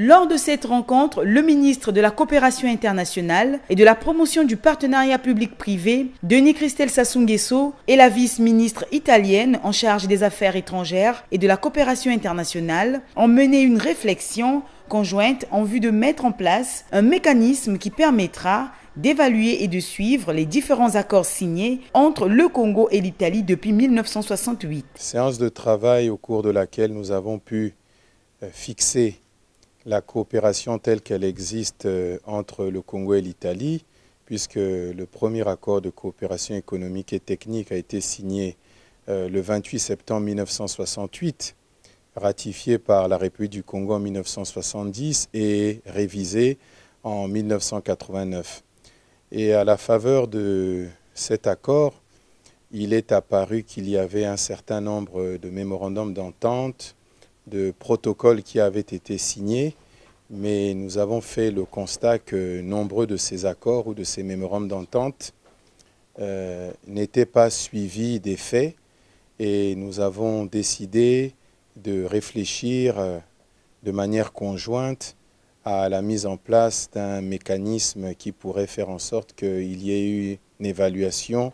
Lors de cette rencontre, le ministre de la Coopération internationale et de la promotion du partenariat public-privé, Denis Christel sassou et la vice-ministre italienne en charge des affaires étrangères et de la coopération internationale ont mené une réflexion conjointe en vue de mettre en place un mécanisme qui permettra d'évaluer et de suivre les différents accords signés entre le Congo et l'Italie depuis 1968. Séance de travail au cours de laquelle nous avons pu euh, fixer la coopération telle qu'elle existe euh, entre le Congo et l'Italie, puisque le premier accord de coopération économique et technique a été signé euh, le 28 septembre 1968, ratifié par la République du Congo en 1970 et révisé en 1989. Et à la faveur de cet accord, il est apparu qu'il y avait un certain nombre de mémorandums d'entente, de protocoles qui avaient été signés mais nous avons fait le constat que nombreux de ces accords ou de ces mémorandums d'entente euh, n'étaient pas suivis des faits et nous avons décidé de réfléchir euh, de manière conjointe à la mise en place d'un mécanisme qui pourrait faire en sorte qu'il y ait eu une évaluation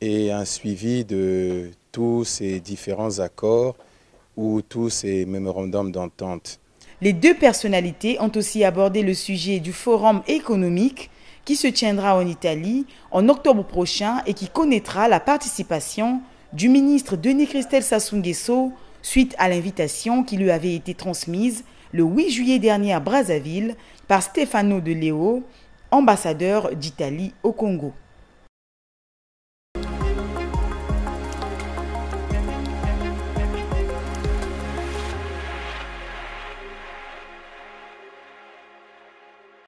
et un suivi de tous ces différents accords ou tous ces mémorandums d'entente. Les deux personnalités ont aussi abordé le sujet du forum économique qui se tiendra en Italie en octobre prochain et qui connaîtra la participation du ministre Denis Christel Sassou suite à l'invitation qui lui avait été transmise le 8 juillet dernier à Brazzaville par Stefano De Leo, ambassadeur d'Italie au Congo.